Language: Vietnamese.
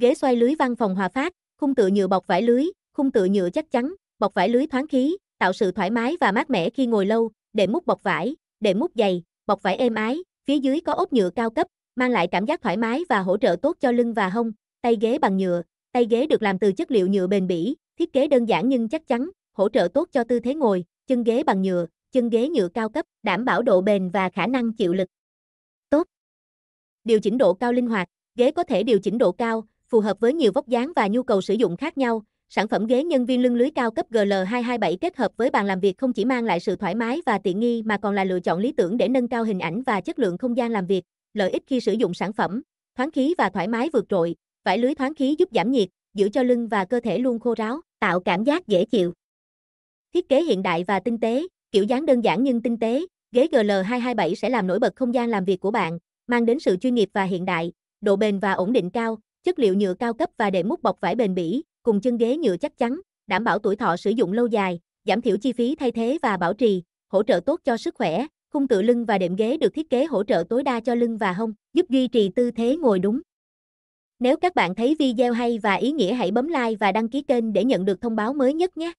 ghế xoay lưới văn phòng hòa phát, khung tựa nhựa bọc vải lưới, khung tựa nhựa chắc chắn, bọc vải lưới thoáng khí, tạo sự thoải mái và mát mẻ khi ngồi lâu, đệm mút bọc vải, đệm mút dày, bọc vải êm ái, phía dưới có ốp nhựa cao cấp, mang lại cảm giác thoải mái và hỗ trợ tốt cho lưng và hông, tay ghế bằng nhựa, tay ghế được làm từ chất liệu nhựa bền bỉ, thiết kế đơn giản nhưng chắc chắn, hỗ trợ tốt cho tư thế ngồi, chân ghế bằng nhựa, chân ghế nhựa cao cấp, đảm bảo độ bền và khả năng chịu lực. Tốt. Điều chỉnh độ cao linh hoạt, ghế có thể điều chỉnh độ cao, phù hợp với nhiều vóc dáng và nhu cầu sử dụng khác nhau. Sản phẩm ghế nhân viên lưng lưới cao cấp GL227 kết hợp với bàn làm việc không chỉ mang lại sự thoải mái và tiện nghi mà còn là lựa chọn lý tưởng để nâng cao hình ảnh và chất lượng không gian làm việc. Lợi ích khi sử dụng sản phẩm: thoáng khí và thoải mái vượt trội. Vải lưới thoáng khí giúp giảm nhiệt, giữ cho lưng và cơ thể luôn khô ráo, tạo cảm giác dễ chịu. Thiết kế hiện đại và tinh tế, kiểu dáng đơn giản nhưng tinh tế, ghế GL227 sẽ làm nổi bật không gian làm việc của bạn, mang đến sự chuyên nghiệp và hiện đại, độ bền và ổn định cao, chất liệu nhựa cao cấp và đệm mút bọc vải bền bỉ, cùng chân ghế nhựa chắc chắn, đảm bảo tuổi thọ sử dụng lâu dài, giảm thiểu chi phí thay thế và bảo trì, hỗ trợ tốt cho sức khỏe. Khung tựa lưng và đệm ghế được thiết kế hỗ trợ tối đa cho lưng và hông, giúp duy trì tư thế ngồi đúng. Nếu các bạn thấy video hay và ý nghĩa hãy bấm like và đăng ký kênh để nhận được thông báo mới nhất nhé.